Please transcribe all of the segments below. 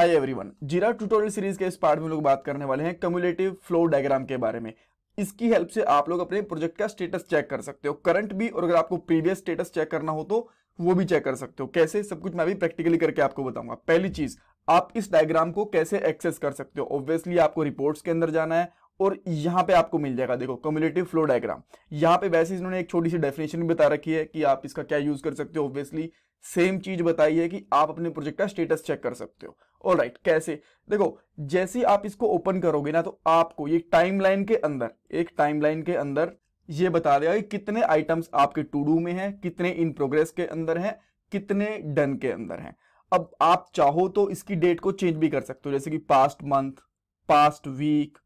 हाय everyone Jira tutorial series के इस part में लोग बात करने वाले हैं कम्युलेटिव फ्लो डायग्राम के बारे में इसकी हेल्प से आप लोग अपने प्रोजेक्ट का स्टेटस चेक कर सकते हो करंट भी और अगर आपको प्रीवियस स्टेटस चेक करना हो तो वो भी चेक कर सकते हो कैसे सब कुछ मैं भी प्रैक्टिकली करके आपको बताऊंगा पहली चीज आप इस डायग्राम को कैसे एक्सेस कर सकते हो ऑब्वियसली आपको रिपोर्ट्स के अंदर जाना है और यहां पे आपको मिल जाएगा देखो कम्युलेटिव फ्लो डायग्राम यहां पे वैसे इन्होंने एक छोटी सी डेफिनेशन भी बता रखी है कि आप इसका क्या यूज कर सकते हो ऑब्वियसली सेम चीज बताई है कि आप अपने प्रोजेक्ट का स्टेटस चेक कर सकते हो ऑल राइट right, कैसे देखो जैसे आप इसको ओपन करोगे ना तो आपको ये टाइमलाइन के अंदर एक टाइमलाइन के अंदर ये बता देगा कि कितने आइटम्स आपके टू डू में हैं कितने इन प्रोग्रेस के अंदर हैं कितने डन के अंदर हैं अब आप चाहो तो इसकी डेट को चेंज भी कर सकते हो जैसे कि past month past week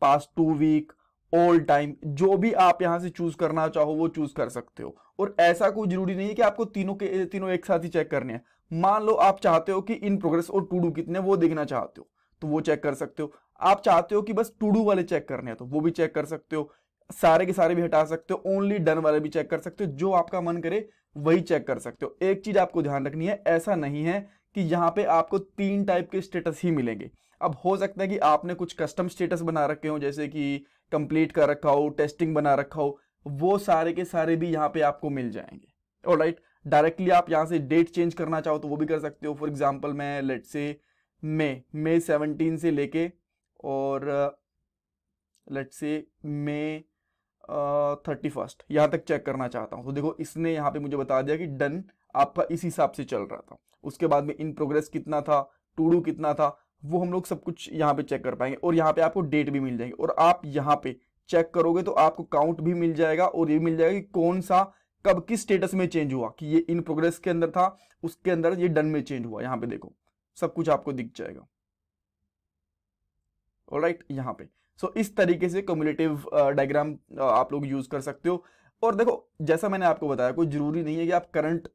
past two week all time जो भी आप यहां से चूज करना चाहो वो चूज कर सकते हो और ऐसा कोई जरूरी नहीं है कि आपको तीनों के तीनों एक साथ ही चेक करने हैं मान लो आप चाहते हो कि इन प्रोग्रेस और टू डू कितने वो देखना चाहते हो तो वो चेक कर सकते हो आप चाहते हो कि बस टू डू वाले चेक करने हैं तो वो भी चेक कर सकते हो सारे के सारे भी हटा सकते हो ओनली डन वाले भी चेक कर सकते हो जो आपका मन करे वही चेक कर सकते हो एक चीज आपको ध्यान रखनी है ऐसा नहीं है कि यहाँ पे आपको तीन टाइप के स्टेटस ही मिलेंगे अब हो सकता है कि आपने कुछ कस्टम स्टेटस बना रखे हो जैसे कि कंप्लीट कर रखा हो टेस्टिंग बना रखा हो वो सारे के सारे भी यहाँ पे आपको मिल जाएंगे और राइट डायरेक्टली आप यहाँ से डेट चेंज करना चाहो तो वो भी कर सकते हो फॉर एग्जाम्पल मैं लेट से मे मे सेवनटीन से लेके और लेट से मे थर्टी फर्स्ट यहाँ तक चेक करना चाहता हूँ तो देखो इसने यहाँ पे मुझे बता दिया कि डन आपका इस हिसाब से चल रहा था उसके बाद में इन प्रोग्रेस कितना था टू डू कितना था वो हम लोग सब कुछ यहाँ पे चेक कर पाएंगे और यहाँ पे आपको डेट भी मिल जाएगी और आप यहाँ पे चेक करोगे तो आपको काउंट भी मिल जाएगा और ये मिल जाएगा कि कौन सा कब किस स्टेटस में चेंज हुआ कि ये इन प्रोग्रेस के अंदर था उसके अंदर ये डन में चेंज हुआ यहां पे देखो सब कुछ आपको दिख जाएगा राइट right, यहाँ पे सो so, इस तरीके से कम्युलेटिव डायग्राम uh, uh, आप लोग यूज कर सकते हो और देखो जैसा मैंने आपको बताया कोई जरूरी नहीं है कि आप करंट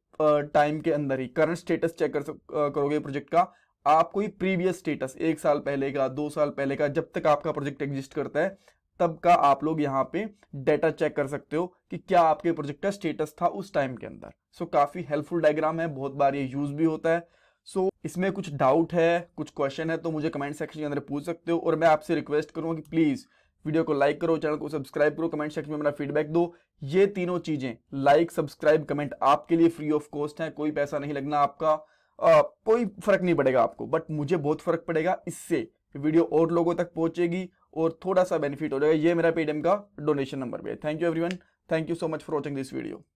टाइम uh, के अंदर ही करंट स्टेटस चेक कर करोगे प्रोजेक्ट का आप कोई प्रीवियस स्टेटस एक साल पहले का दो साल पहले का जब तक आपका प्रोजेक्ट एग्जिस्ट करता है तब का आप लोग यहाँ पे डेटा चेक कर सकते हो कि क्या आपके प्रोजेक्ट का स्टेटस था उस टाइम के अंदर सो so, काफ़ी हेल्पफुल डायग्राम है बहुत बार ये यूज़ भी होता है सो so, इसमें कुछ डाउट है कुछ क्वेश्चन है तो मुझे कमेंट सेक्शन के अंदर पूछ सकते हो और मैं आपसे रिक्वेस्ट करूंगा कि प्लीज़ वीडियो को लाइक करो चैनल को सब्सक्राइब करो कमेंट सेक्शन में मेरा फीडबैक दो ये तीनों चीज़ें लाइक सब्सक्राइब कमेंट आपके लिए फ्री ऑफ कॉस्ट है कोई पैसा नहीं लगना आपका आ, कोई फर्क नहीं पड़ेगा आपको बट मुझे बहुत फर्क पड़ेगा इससे वीडियो और लोगों तक पहुंचेगी और थोड़ा सा बेनिफिट हो जाएगा ये मेरा पेटीएम का डोनेशन नंबर भी है thank you everyone thank you so much for watching this video